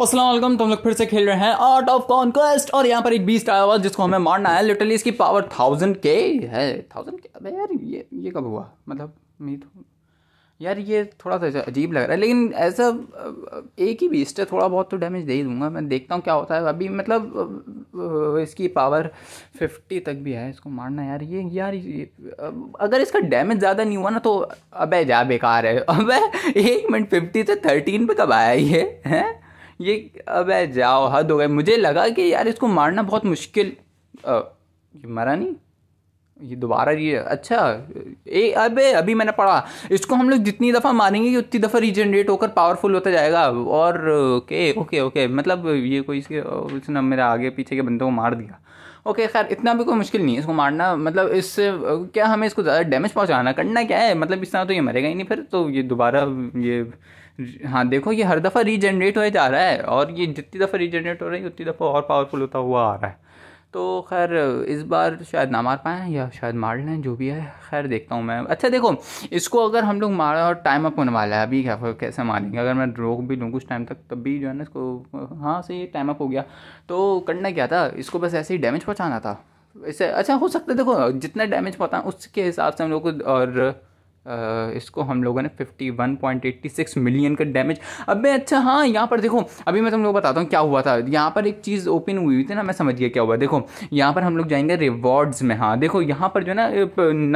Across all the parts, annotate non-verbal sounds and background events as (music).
असलम तुम लोग फिर से खेल रहे हैं आर्ट ऑफ कॉन्क्वेस्ट और यहाँ पर एक बीस्ट आया हुआ जिसको हमें मारना है लिटरली इसकी पावर थाउजेंड के है थाउजेंड के अबे यार ये ये कब हुआ मतलब मीट यार ये थोड़ा सा अजीब लग रहा है लेकिन ऐसा एक ही बीस्ट है थोड़ा बहुत तो डैमेज दे ही दूंगा मैं देखता हूँ क्या होता है अभी मतलब इसकी पावर फिफ्टी तक भी है इसको मारना यार ये यार ये, अगर इसका डैमेज ज़्यादा नहीं हुआ ना तो अबे जा बेकार है (laughs) अबे एक मिनट फिफ्टी से थर्टीन पे कब आया ये है ये अब जाओ हद हो गए मुझे लगा कि यार इसको मारना बहुत मुश्किल आ, मरा नहीं ये दोबारा ये अच्छा ए अबे अभी मैंने पढ़ा इसको हम लोग जितनी दफ़ा मारेंगे कि उतनी दफ़ा रीजनरेट होकर पावरफुल होता जाएगा और ओके ओके ओके मतलब ये कोई इसके उसने मेरे आगे पीछे के बंदों को मार दिया ओके खैर इतना भी कोई मुश्किल नहीं है इसको मारना मतलब इससे क्या हमें इसको ज़्यादा डैमेज पहुँचाना करना क्या है मतलब इस तरह तो ये मरेगा ही नहीं फिर तो ये दोबारा ये हाँ देखो ये हर दफ़ा रीजनरेट हो जा रहा है और ये जितनी दफ़ा रीजनरेट हो रही है उतनी दफ़ा और पावरफुल होता हुआ आ रहा है तो खैर इस बार शायद ना मार पाएँ या शायद मार लें जो भी है खैर देखता हूँ मैं अच्छा देखो इसको अगर हम लोग मारा और टाइम अप होने वाला है अभी क्या कैसे मारेंगे अगर मैं रोक भी लूँ कुछ टाइम तक तब भी जो है ना इसको हाँ सही टाइम अप हो गया तो करना क्या था इसको बस ऐसे ही डैमेज पहुँचाना था इससे अच्छा हो सकता है देखो जितना डैमेज पहुँचा उसके हिसाब से हम लोग को और इसको हम लोगों ने 51.86 मिलियन का डैमेज अब मैं अच्छा हाँ यहाँ पर देखो अभी मैं तुम लोग बताता हूँ क्या हुआ था यहाँ पर एक चीज़ ओपन हुई थी ना मैं समझ गया क्या हुआ देखो यहाँ पर हम लोग जाएंगे रिवॉर्ड्स में हाँ देखो यहाँ पर जो ना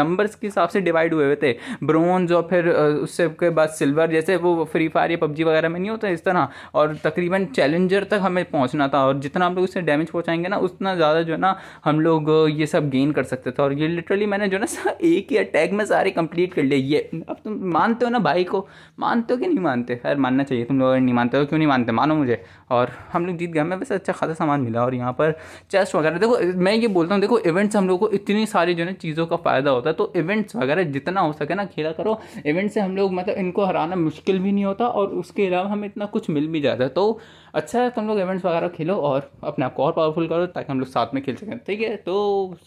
नंबर्स के हिसाब से डिवाइड हुए हुए थे ब्रोन्ज और फिर उससे के बाद सिल्वर जैसे वो फ्री फायर या पबजी वगैरह में नहीं होता इस तरह और तकरीबन चैलेंजर तक हमें पहुँचना था और जितना हम लोग उससे डैमेज पहुँचाएंगे ना उतना ज़्यादा जो है ना हम लोग ये सब गेन कर सकते थे और ये लिटरली मैंने जो ना (laughs) एक ही अटैक में सारे कंप्लीट कर लिए ये अब तुम मानते हो ना भाई को मानते हो कि नहीं मानते खैर मानना चाहिए तुम लोग नहीं मानते हो क्यों नहीं मानते मानो मुझे और हम लोग जीत गए हमें वैसे अच्छा खासा सामान मिला और यहाँ पर चेस्ट वगैरह देखो मैं ये बोलता हूँ देखो इवेंट्स हम लोग को इतनी सारी जो है चीज़ों का फ़ायदा होता है तो इवेंट्स वगैरह जितना हो सके ना खेला करो इवेंट से हम लोग मतलब इनको हराना मुश्किल भी नहीं होता और उसके अलावा हमें इतना कुछ मिल भी जाता है तो अच्छा है तुम लोग इवेंट्स वगैरह खेलो और अपने आप को और पावरफुल करो ताकि हम लोग साथ में खेल सकें ठीक है तो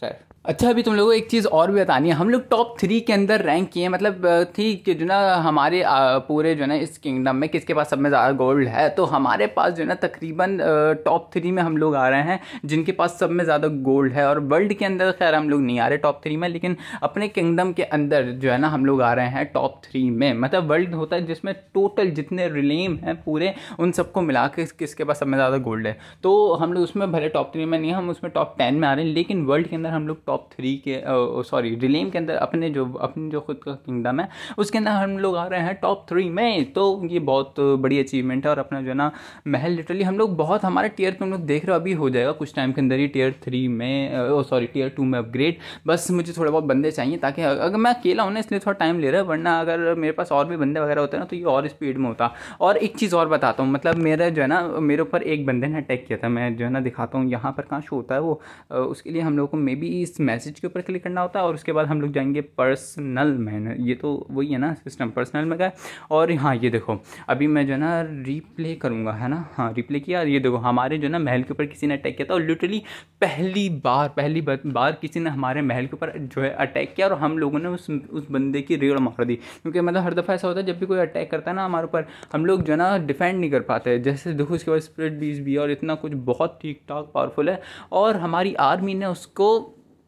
सर अच्छा अभी तुम लोगों को एक चीज़ और भी बतानी है हम लोग टॉप थ्री के अंदर रैंक किए मतलब थी कि जो ना हमारे पूरे जो ना इस किंगडम में किसके पास सब में ज़्यादा गोल्ड है तो हमारे पास जो ना तकरीबन टॉप थ्री में हम लोग आ रहे हैं जिनके पास सब में ज़्यादा गोल्ड है और वर्ल्ड के अंदर खैर हम लोग नहीं आ रहे टॉप थ्री में लेकिन अपने किंगडम के अंदर जो है ना हम लोग आ रहे हैं टॉप थ्री में मतलब वर्ल्ड होता है जिसमें टोटल जितने रिलेम हैं पूरे उन सबको मिला के किसके पास सब में ज़्यादा गोल्ड है तो हम लोग उसमें भले टॉप थ्री में नहीं हम उसमें टॉप टेन में आ रहे हैं लेकिन वर्ल्ड के अंदर हम लोग टॉप टॉप थ्री के सॉरी रिलेम के अंदर अपने जो अपनी जो खुद का किंगडम है उसके अंदर हम लोग आ रहे हैं टॉप थ्री में तो ये बहुत बड़ी अचीवमेंट है और अपना जो है ना महल लिटरली हम लोग बहुत हमारे टीयर पर हम लोग देख रहे हो अभी हो जाएगा कुछ टाइम के अंदर ही टीयर थ्री में सॉरी टीयर टू में अपग्रेड बस मुझे थोड़े बहुत बंदे चाहिए ताकि अगर मैं अकेला हूँ ना इसलिए थोड़ा टाइम ले रहा है वरना अगर मेरे पास और भी बंदे वगैरह होते ना तो ये और स्पीड में होता और एक चीज़ और बताता हूँ मतलब मेरा जो है ना मेरे ऊपर एक बंदे ने अटैक किया था मैं जो है ना दिखाता हूँ यहाँ पर कहाँ शो होता है वो उसके लिए हम लोग को मे बी इस मैसेज के ऊपर क्लिक करना होता है और उसके बाद हम लोग जाएंगे पर्सनल मैन ये तो वही है ना सिस्टम पर्सनल में गए और हाँ ये देखो अभी मैं जो है ना रिप्ले करूँगा है ना हाँ रिप्ले किया ये देखो हमारे जो है ना महल के ऊपर किसी ने अटैक किया था और लिटरली पहली बार पहली बार किसी ने हमारे महल के ऊपर जो है अटैक किया और हम लोगों ने उस उस बंदे की रेड़ मार दी क्योंकि मतलब हर दफ़ा ऐसा होता है जब भी कोई अटैक करता है ना हमारे ऊपर हम लोग जो है ना डिफेंड नहीं कर पाते जैसे देखो उसके बाद स्प्रिट बीज भी और इतना कुछ बहुत ठीक ठाक पावरफुल है और हमारी आर्मी ने उसको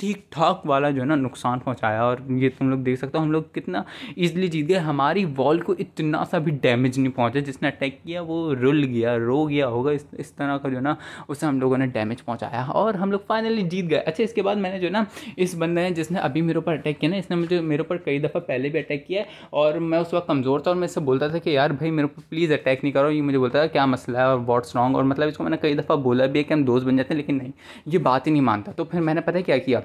ठीक ठाक वाला जो है ना नुकसान पहुंचाया और ये तुम लोग देख सकते हो हम लोग कितना ईजिली जीत गए हमारी वॉल को इतना सा भी डैमेज नहीं पहुंचा जिसने अटैक किया वो रुल गया रो गया होगा इस इस तरह का जो है ना उसे हम लोगों ने डैमेज पहुंचाया और हम लोग फाइनली जीत गए अच्छा इसके बाद मैंने जो ना इस बंदे ने जिसने अभी मेरे ऊपर अटैक किया ना इसने मुझे मेरे ऊपर कई दफ़ा पहले भी अटैक किया और मैं उस वक्त कमज़ोर था और मैं इससे बोलता था कि यार भाई मेरे ऊपर प्लीज़ अटैक नहीं करो ये मुझे बोलता था क्या मसला है और वॉट्स रॉन्ग और मतलब इसको मैंने कई दफ़ा बोला भी है कि हम दोस्त बन जाते हैं लेकिन नहीं ये बात ही नहीं मानता तो फिर मैंने पता है क्या किया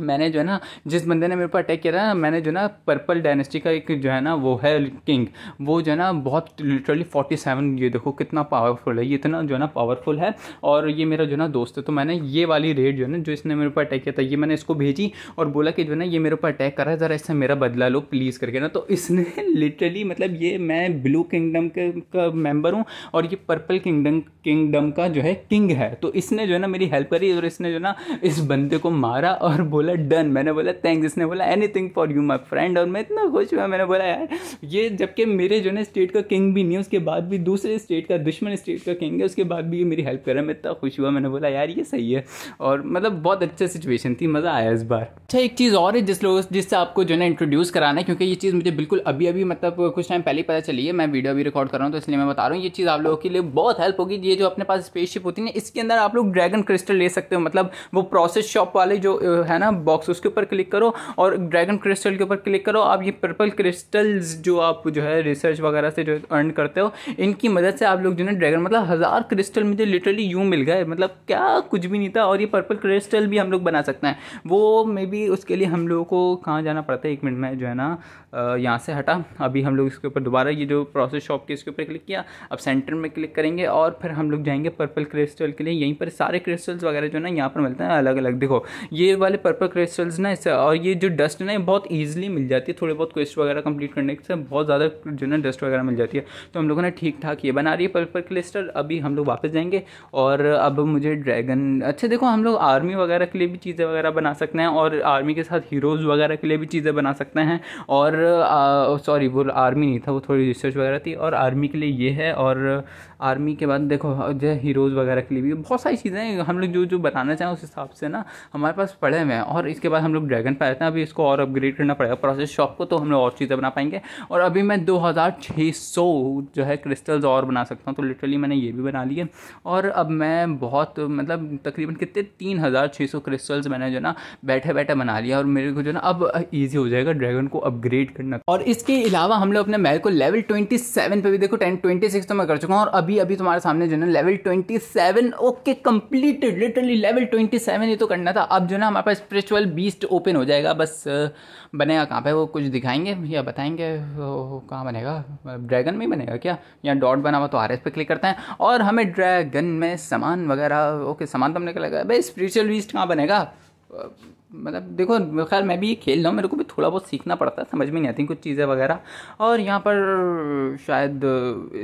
मैंने जो है ना जिस बंदे ने मेरे पर अटैक किया था मैंने जो है ना पर्पल डायनेस्टी का एक जो है ना वो है किंग वो जो है ना बहुत लिटरली फोर्टी सेवन ये देखो कितना पावरफुल है ये इतना जो है ना पावरफुल है और ये मेरा जो है ना दोस्त है तो मैंने ये वाली रेड जो है ना जो इसने मेरे पर अटैक किया था ये मैंने इसको भेजी और बोला कि जो है ना ये मेरे ऊपर अटैक करा है ज़रा इससे मेरा बदला लो प्लीज़ करके ना तो इसने लिटरली मतलब ये मैं ब्लू किंगडम के का मेम्बर हूँ और ये पर्पल किंगडम किंगडम का जो है किंग है तो इसने जो है ना मेरी हेल्प करी और इसने जो है ना इस बंदे को मारा और बोला बोला डन मैंने बोला थैंक्स इसने बोला anything for you my friend और मैं इतना खुश हुआ मैंने बोला यार ये जबकि मेरे जो है स्टेट का किंग भी नहीं है उसके बाद भी दूसरे स्टेट का दुश्मन स्टेट का किंग है उसके बाद भी ये मेरी हेल्प कर रहा है मैं इतना खुश हुआ मैंने बोला यार ये सही है और मतलब बहुत अच्छा सिचुएशन थी मज़ा आया इस बार अच्छा एक चीज़ और है जिस लोग जिससे आपको जो है इंट्रोड्यूस कराना है क्योंकि ये चीज़ मुझे बिल्कुल अभी अभी मतलब कुछ टाइम पहले पता चली है मैं वीडियो अभी रिकॉर्ड कर रहा हूँ तो इसलिए मैं बता रहा हूँ ये चीज़ आप लोगों के लिए बहुत हेल्प होगी ये जो अपने पास स्पेसशिप होती है इसके अंदर आप लोग ड्रैगन क्रिस्टल ले सकते हो मतलब वो प्रोसेस शॉप वाले जो है ना बॉक्स उसके ऊपर क्लिक करो और ड्रैगन क्रिस्टल के ऊपर क्लिक करो आप ये पर्पल क्रिस्टल्स जो आप जो है रिसर्च वगैरह से जो अर्न करते हो इनकी मदद से आप लोग जो है ड्रैगन मतलब हज़ार क्रिस्टल मुझे लिटरली यूँ मिल गए मतलब क्या कुछ भी नहीं था और ये पर्पल क्रिस्टल भी हम लोग बना सकते हैं वो मे बी उसके लिए हम लोगों को कहाँ जाना पड़ता है एक मिनट में जो है ना यहाँ से हटा अभी हम लोग इसके ऊपर दोबारा ये जो प्रोसेस शॉप के इसके ऊपर क्लिक किया अब सेंटर में क्लिक करेंगे और फिर हम लोग जाएंगे पर्पल क्रिस्टल के लिए यहीं पर सारे क्रिस्टल्स वगैरह जो है ना यहाँ पर मिलते हैं अलग अलग देखो ये वाले पर्पल क्रिस्टल्स ना इससे और ये जो डस्ट ना ये बहुत ईजिली मिल जाती है थोड़े बहुत क्वेस्ट वगैरह कंप्लीट करने से बहुत ज़्यादा जो ना डस्ट वगैरह मिल जाती है तो हम लोगों ने ठीक ठाक ये बना रही है पर्पल क्रिस्टल अभी हम लोग वापस जाएंगे और अब मुझे ड्रैगन अच्छा देखो हम लोग आर्मी वगैरह के लिए भी चीज़ें वगैरह बना सकते हैं और आर्मी के साथ हीरोज़ वगैरह के लिए भी चीज़ें बना सकते हैं और सॉरी वो आर्मी नहीं था वो थोड़ी रिसर्च वगैरह थी और आर्मी के लिए ये है और आर्मी के बाद देखो जो हीरोज़ वगैरह के लिए भी बहुत सारी चीज़ें हम लोग जो जो बनाना चाहें उस हिसाब से ना हमारे पास पड़े हुए हैं और और इसके बाद हम लोग ड्रैगन पे आते हैं अभी इसको और अपग्रेड करना पड़ेगा प्रोसेस शॉप को तो हम लोग और चीज़ें बना पाएंगे और अभी मैं दो जो है क्रिस्टल्स और बना सकता हूँ तो लिटरली मैंने ये भी बना लिए और अब मैं बहुत मतलब तकरीबन कितने तीन क्रिस्टल्स मैंने जो ना बैठे बैठे बना लिया और मेरे को जो ना अब ईजी हो जाएगा ड्रैगन को अपग्रेड करना और इसके अलावा हम लोग अपने मैल को लेवल ट्वेंटी सेवन पर भी देखो टेन ट्वेंटी सिक्स तो मैं कर चुका हूँ और अभी अभी तुम्हारे सामने जो ना level twenty seven okay completed literally level twenty seven ये तो करना था अब जो ना हमारे पास स्पिरिचुअल बीस्ट ओपन हो जाएगा बस बनेगा कहाँ पे वो कुछ दिखाएंगे या बताएंगे कहाँ बनेगा ड्रैगन में बनेगा क्या या डॉट बना हुआ तो आर एस पे क्लिक करते हैं और हमें ड्रैगन में सामान वगैरह ओके सामान तो हमने क्या लगा भाई स्पिरिचुअल बीस्ट कहाँ बनेगा मतलब देखो मेरे ख्याल मैं भी ये खेल रहा हूँ मेरे को भी थोड़ा बहुत सीखना पड़ता है समझ में नहीं आती कुछ चीज़ें वगैरह और यहाँ पर शायद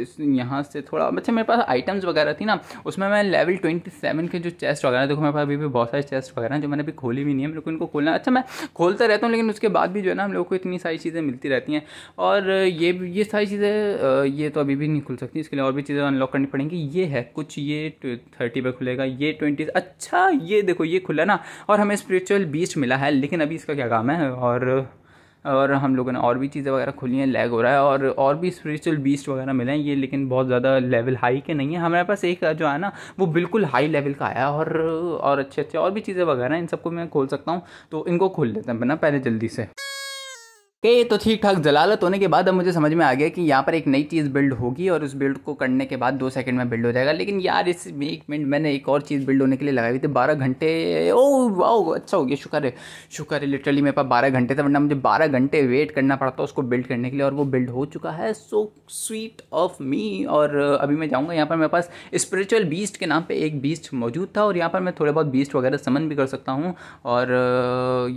इस यहाँ से थोड़ा अच्छा मेरे पास आइटम्स वगैरह थी ना उसमें मैं लेवल ट्वेंटी सेवन के जो चेस्ट वगैरह देखो मेरे पास अभी भी बहुत सारे चेस्ट वगैरह हैं जो मैंने अभी खोली भी नहीं है मेरे को इनको खोलना अच्छा मैं खोलता रहता हूँ लेकिन उसके बाद भी जो है ना हम लोग को इतनी सारी चीज़ें मिलती रहती हैं और ये ये सारी चीज़ें ये तो अभी भी नहीं खुल सकती इसके लिए और भी चीज़ें अनलॉक करनी पड़ेंगी ये है कुछ ये थर्टी पर खुलेगा ये ट्वेंटी अच्छा ये देखो ये खुला ना और हमें स्परिचुअल बीस्ट मिला है लेकिन अभी इसका क्या काम है और और हम लोगों ने और भी चीज़ें वगैरह खुली हैं लैग हो रहा है और और भी स्पिरिचुअल बीस्ट वगैरह मिले हैं ये लेकिन बहुत ज़्यादा लेवल हाई के नहीं है हमारे पास एक जो है ना वो बिल्कुल हाई लेवल का आया और और अच्छे अच्छे और भी चीज़ें वगैरह इन सबको मैं खोल सकता हूँ तो इनको खोल लेते हैं ना पहले जल्दी से कि ये तो ठीक ठाक जलालत होने के बाद अब मुझे समझ में आ गया कि यहाँ पर एक नई चीज़ बिल्ड होगी और उस बिल्ड को करने के बाद दो सेकंड में बिल्ड हो जाएगा लेकिन यार इस एक मिनट मैंने एक और चीज़ बिल्ड होने के लिए लगाई हुई थी बारह घंटे ओ वाओ अच्छा हो गया शुक्र है शुक्र है लिटरली मेरे पास बारह घंटे था वरना मुझे बारह घंटे वेट करना पड़ता उसको बिल्ड करने के लिए और वो बिल्ड हो चुका है सो स्वीट ऑफ मी और अभी मैं जाऊँगा यहाँ पर मेरे पास स्परिचुअल बीस्ट के नाम पर एक बीस्ट मौजूद था और यहाँ पर मैं थोड़े बहुत बीस्ट वगैरह समन भी कर सकता हूँ और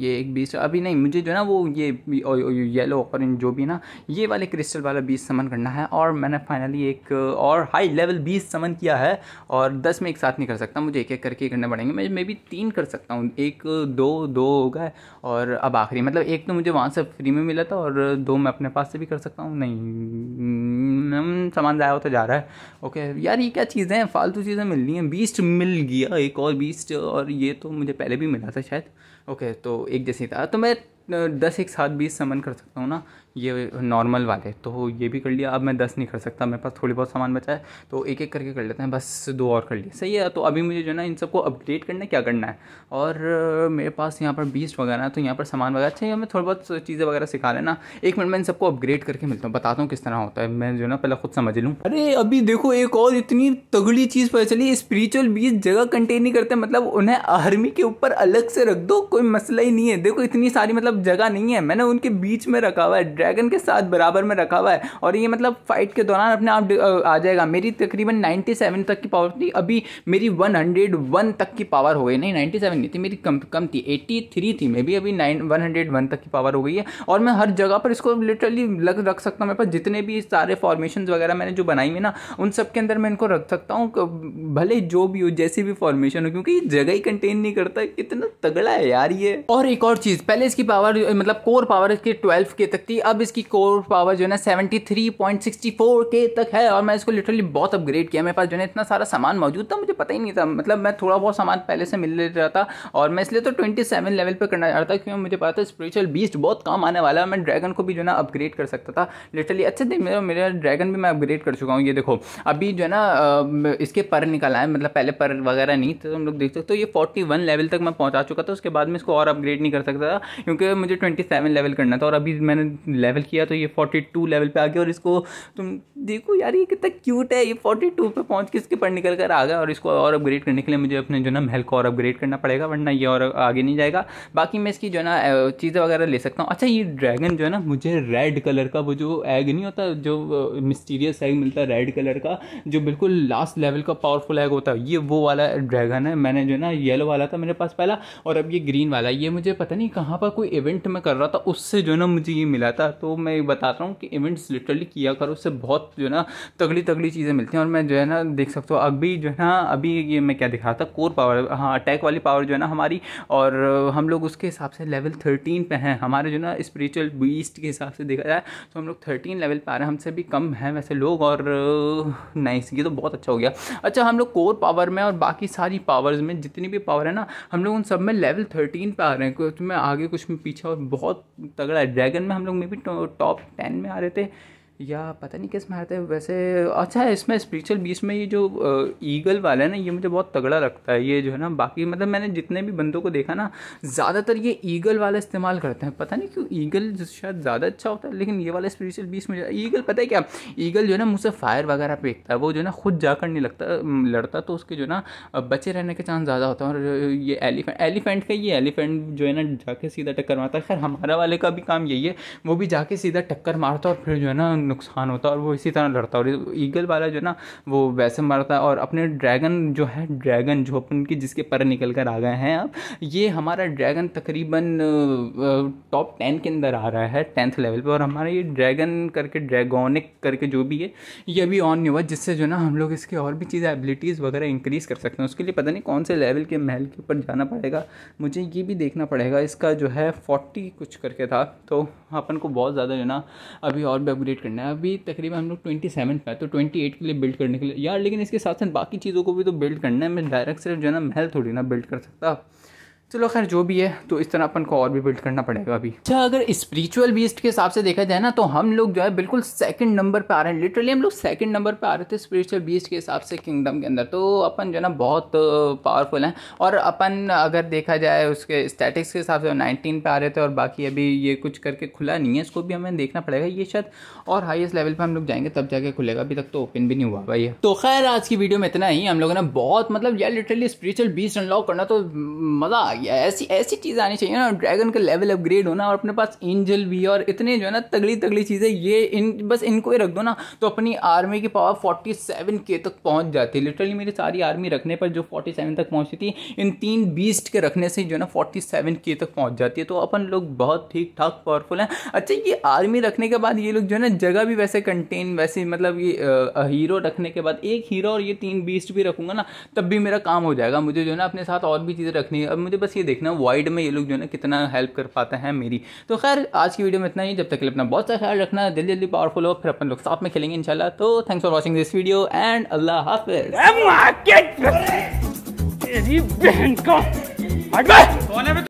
ये एक बीस्ट अभी नहीं मुझे जो है ना वो ये येलो ऑरेंज जो भी ना ये वाले क्रिस्टल वाला बीस समन करना है और मैंने फाइनली एक और हाई लेवल बीस समन किया है और दस में एक साथ नहीं कर सकता मुझे एक एक करके करने पड़ेंगे मैं मे भी तीन कर सकता हूँ एक दो दो हो गए और अब आखिरी मतलब एक तो मुझे वहाँ से फ्री में मिला था और दो मैं अपने पास से भी कर सकता हूँ नहीं सामान ज़ाया होता जा रहा है ओके यार ये क्या चीज़ें हैं फालतू चीज़ें मिल रही हैं बीस्ट मिल गया एक और बीस्ट और ये तो मुझे पहले भी मिला था शायद ओके तो एक जैसे था तो मैं दस एक साथ बीस समन कर सकता हूँ ना ये नॉर्मल वाले तो ये भी कर लिया अब मैं दस नहीं कर सकता मेरे पास थोड़ी बहुत सामान बचा है तो एक एक करके कर लेते हैं बस दो और कर लिए सही है तो अभी मुझे जो है ना इन सबको अपडेट करना है क्या करना है और मेरे पास यहाँ पर बीस वगैरह है तो यहाँ पर सामान वगैरह अच्छा है मैं थोड़ी बहुत चीज़ें वगैरह सिखा लेना एक मिनट मैं इन सबको अपग्रेड करके मिलता हूँ बताता हूँ किस तरह होता है मैं जो ना पहले खुद समझ लूँ अरे अभी देखो एक और इतनी तगड़ी चीज़ पता चली स्पिरिचुअल बीज जगह कंटेन नहीं करते मतलब उन्हें आर्मी के ऊपर अलग से रख दो कोई मसला ही नहीं है देखो इतनी सारी मतलब जगह नहीं है मैंने उनके बीच में रखा हुआ है ड्रैगन के साथ बराबर में रखा हुआ है और ये मतलब फाइट के दौरान अपने आप आ जाएगा मेरी तकरीबन नाइन्टी सेवन तक की पावर थी अभी मेरी वन हंड्रेड वन तक की पावर हो गई नहीं नाइन्टी सेवन नहीं थी मेरी कम कम थी एट्टी थ्री थी मे भी अभी नाइन वन हंड्रेड वन तक की पावर हो गई है और मैं हर जगह पर इसको लिटरली लग रख सकता हूँ मेरे पास जितने भी सारे फॉर्मेशन वगैरह मैंने जो बनाई हुई ना उन सब के अंदर मैं इनको रख सकता हूँ भले जो भी हो जैसी भी फॉर्मेशन हो क्योंकि ये जगह ही कंटेन नहीं करता इतना तगड़ा है यार ये और एक और चीज़ पहले इसकी पावर मतलब कोर पावर इसकी ट्वेल्व के तक थी अब अब इसकी कोर पावर जो है ना फोर के तक है और मैं इसको लिटरली बहुत अपग्रेड किया मेरे पास जो है इतना सारा सामान मौजूद था मुझे पता ही नहीं था मतलब मैं थोड़ा बहुत सामान पहले से मिल ले रहा था और मैं इसलिए तो सेवन लेवल पर करना चाह रहा था क्योंकि मुझे पता था स्परिचुअल बीस्ट बहुत काम आने वाला है मैं ड्रैगन को भी जो है ना अपग्रेड कर सकता था लिटरली अच्छे दिन मेरा मेरा ड्रैगन भी मैं अपग्रेड कर चुका हूँ ये देखो अभी जो है ना इसके पर निकला है मतलब पहले पर वगैरह नहीं तो हम लोग देख सकते हो तो ये फोर्टी लेवल तक मैं पहुँचा चुका था उसके बाद में इसको और अपग्रेड नहीं कर सकता था क्योंकि मुझे ट्वेंटी लेवल करना था और अभी मैंने लेवल किया तो ये फोर्टी टू लेवल पे आ गया और इसको तुम देखो यार ये कितना क्यूट है ये फोर्टी टू पर पहुँच के इसके पर निकल कर आ गया और इसको और अपग्रेड करने के लिए मुझे अपने जो ना महल को और अपग्रेड करना पड़ेगा वरना ये और आगे नहीं जाएगा बाकी मैं इसकी जो ना चीज़ें वगैरह ले सकता हूँ अच्छा ये ड्रैगन जो है ना मुझे रेड कलर का वो जो एग नहीं होता जो मिस्टीरियस एग मिलता है रेड कलर का जो बिल्कुल लास्ट लेवल का पावरफुल एग होता है ये वो वाला ड्रैगन है मैंने जो ना येलो वाला था मेरे पास पहला और अब ये ग्रीन वाला ये मुझे पता नहीं कहाँ पर कोई इवेंट में कर रहा था उससे जो ना मुझे ये मिला था किया तो मैं बताता हूँ कि इवेंट्स लिटरली किया करो उससे बहुत जो है ना तगड़ी तगड़ी चीज़ें मिलती हैं और मैं जो है ना देख सकता हूँ अभी जो है ना अभी ये मैं क्या दिखा था कोर पावर हाँ अटैक वाली पावर जो है ना हमारी और हम लोग उसके हिसाब से लेवल थर्टीन पे हैं हमारे जो है ना स्परिचुअल बीस्ट के हिसाब से देखा जाए तो हम लोग थर्टीन लेवल पे आ रहे हैं हमसे भी कम हैं वैसे लोग और नाइस ये तो बहुत अच्छा हो गया अच्छा हम लोग कोर पावर में और बाकी सारी पावर्स में जितनी भी पावर है ना हम लोग उन सब में लेवल थर्टीन पे आ रहे हैं कुछ तो में आगे कुछ में पीछे और बहुत तगड़ा है ड्रैगन में हम लोग मे भी टॉप टेन में आ रहे थे या पता नहीं किस मारते हैं वैसे अच्छा है इसमें स्पिरिचुअल बीच में ये जो ईगल वाला है ना ये मुझे बहुत तगड़ा लगता है ये जो है ना बाकी मतलब मैंने जितने भी बंदों को देखा ना ज़्यादातर ये ईगल वाला इस्तेमाल करते हैं पता नहीं क्यों ईगल शायद ज़्यादा अच्छा होता है लेकिन ये वाला स्पिरिचुअल बीच में ईगल पता है क्या ईगल जो है ना मुझसे फायर वगैरह फेंकता है वो जो है ना खुद जाकर नहीं लगता लड़ता तो उसके जो ना बचे रहने के चांस ज़्यादा होता है और ये एलिफेंट एलिफेंट का ये एलिफेंट जो है ना जाके सीधा टक्कर मारता है खैर हमारा वाले का भी काम यही है वो भी जाके सीधा टक्कर मारता है और फिर जो है ना नुकसान होता है और वो इसी तरह लड़ता है और ईगल वाला जो ना वो वैसे मरता है और अपने ड्रैगन जो है ड्रैगन जो अपन की जिसके पर निकल कर आ गए हैं अब ये हमारा ड्रैगन तकरीबन टॉप टेन के अंदर आ रहा है टेंथ लेवल पर और हमारा ये ड्रैगन करके ड्रैगोनिक करके जो भी है ये अभी ऑन नहीं हुआ जिससे जो ना हम लोग इसके और भी चीज़ें एबिलिटीज़ वगैरह इंक्रीज़ कर सकते हैं उसके लिए पता नहीं कौन से लेवल के महल के ऊपर जाना पड़ेगा मुझे ये भी देखना पड़ेगा इसका जो है फोर्टी कुछ करके था तो अपन को बहुत ज़्यादा जो ना अभी और भी अपग्रेड करना करना है अभी तकरीबन हम लोग ट्वेंटी सेवन पे तो ट्वेंटी एट के लिए बिल्ड करने के लिए यार लेकिन इसके साथ साथ बाकी चीज़ों को भी तो बिल्ड करना है मैं डायरेक्ट सिर्फ जो है ना महल थोड़ी ना बिल्ड कर सकता चलो खैर जो भी है तो इस तरह अपन को और भी बिल्ड करना पड़ेगा अभी अच्छा अगर स्पिरिचुअल बीस्ट के हिसाब से देखा जाए ना तो हम लोग जो है बिल्कुल सेकंड नंबर पे आ रहे हैं लिटरली हम लोग सेकंड नंबर पे आ रहे थे स्पिरिचुअल बीस्ट के हिसाब से किंगडम के अंदर तो अपन जो है ना बहुत पावरफुल हैं और अपन अगर देखा जाए उसके स्टैटिक्स के हिसाब से नाइनटीन पर आ रहे थे और बाकी अभी ये कुछ करके खुला नहीं है इसको भी हमें देखना पड़ेगा ये शायद और हाइएस्ट लेवल पर हम लोग जाएंगे तब जाके खुलेगा अभी तक तो ओपन भी नहीं हुआ भाई तो खैर आज की वीडियो में इतना ही हम लोगों ने बहुत मतलब यार लिटरली स्पिरिचुअल बीस्ट अनलॉक करना तो मज़ा गया ऐसी ऐसी चीज़ आनी चाहिए ना ड्रैगन का लेवल अपग्रेड होना और अपने पास एंजल भी और इतने जो है ना तगड़ी तगड़ी चीज़ें ये इन बस इनको ही रख दो ना तो अपनी आर्मी की पावर फोर्टी सेवन के तक पहुँच जाती है लिटरली मेरी सारी आर्मी रखने पर जो फोर्टी सेवन तक पहुँचती थी इन तीन बीस्ट के रखने से जो है ना फोर्टी सेवन के तक पहुँच जाती है तो अपन लोग बहुत ठीक ठाक पावरफुल हैं अच्छा ये आर्मी रखने के बाद ये लोग जो है ना जगह भी वैसे कंटेन वैसे मतलब ये हीरो रखने के बाद एक हीरो और ये तीन बीस्ट भी रखूँगा ना तब भी मेरा काम हो जाएगा मुझे जो है ना अपने साथ और भी चीज़ें रखनी है अब मुझे बस बस ये देखना वाइड में ये लोग जो है ना कितना हेल्प कर पाते हैं मेरी तो खैर आज की वीडियो में इतना ही जब तक के लिए अपना बहुत सा ख्याल रखना जल्दी जल्दी पावरफुल हो फिर अपन लोग साथ में खेलेंगे इंशाल्लाह तो thanks for watching this video and अल्लाह हाफिज